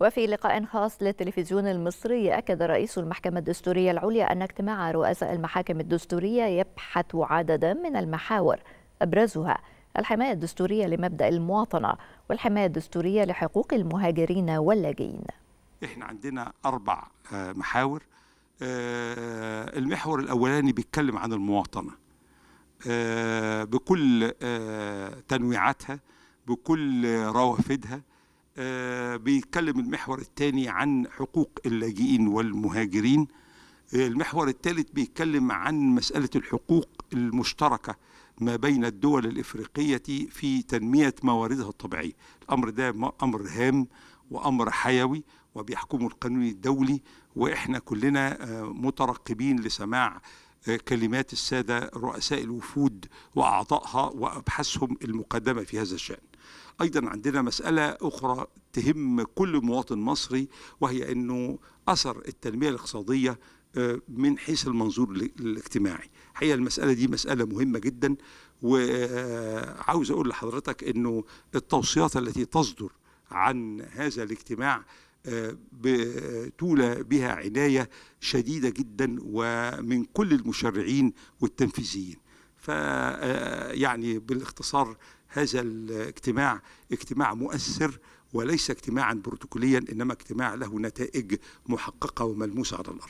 وفي لقاء خاص للتلفزيون المصري أكد رئيس المحكمة الدستورية العليا أن اجتماع رؤساء المحاكم الدستورية يبحث عددا من المحاور أبرزها الحماية الدستورية لمبدأ المواطنة والحماية الدستورية لحقوق المهاجرين واللاجئين احنا عندنا أربع آه، محاور آه، المحور الأولاني بيتكلم عن المواطنة آه، بكل تنويعاتها بكل روافدها آه، بيتكلم المحور الثاني عن حقوق اللاجئين والمهاجرين آه، المحور الثالث بيتكلم عن مسألة الحقوق المشتركة ما بين الدول الإفريقية في تنمية مواردها الطبيعية الأمر ده أمر هام وأمر حيوي وبيحكمه القانون الدولي وإحنا كلنا آه، مترقبين لسماع كلمات السادة رؤساء الوفود وأعضائها وأبحاثهم المقدمة في هذا الشأن أيضا عندنا مسألة أخرى تهم كل مواطن مصري وهي أنه أثر التنمية الاقتصادية آه، من حيث المنظور الاجتماعي حقيقة المسألة دي مسألة مهمة جدا وعاوز آه، أقول لحضرتك أنه التوصيات التي تصدر عن هذا الاجتماع آه، بتولى بها عناية شديدة جدا ومن كل المشرعين والتنفيذيين آه، يعني بالاختصار هذا الاجتماع اجتماع مؤثر وليس اجتماعا بروتوكوليا انما اجتماع له نتائج محققه وملموسه على الارض